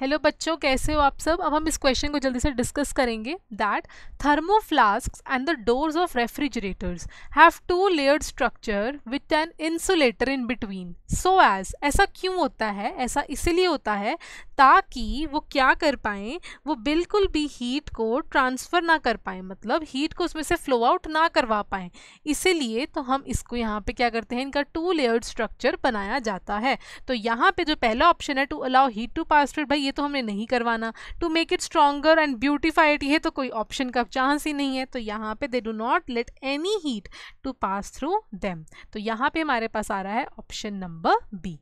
hello बच्चों कैसे हो आप सब अब हम इस क्वेश्चन को जल्दी से डिस्कस करेंगे that thermoflask and the doors of refrigerators have two layered structure with an insulator in between so as ऐसा क्यों होता है ऐसा इसीलिए होता है ताकि वो क्या कर पाएँ वो बिल्कुल भी हीट को ट्रांसफ़र ना कर पाएँ मतलब हीट को उसमें से फ्लो आउट ना करवा पाएँ इसीलिए तो हम इसको यहाँ पे क्या करते हैं इनका टू लेयर्ड स्ट्रक्चर बनाया जाता है तो यहाँ पे जो पहला ऑप्शन है to allow heat to pass भाई ये तो हमने नहीं करवाना to make it stronger and beautified ये तो कोई ऑप्शन का चांस ही नहीं है तो यहाँ पे they do not let any heat to pass through them तो यहाँ पे हमारे पास आ रहा है ऑप्शन नंबर बी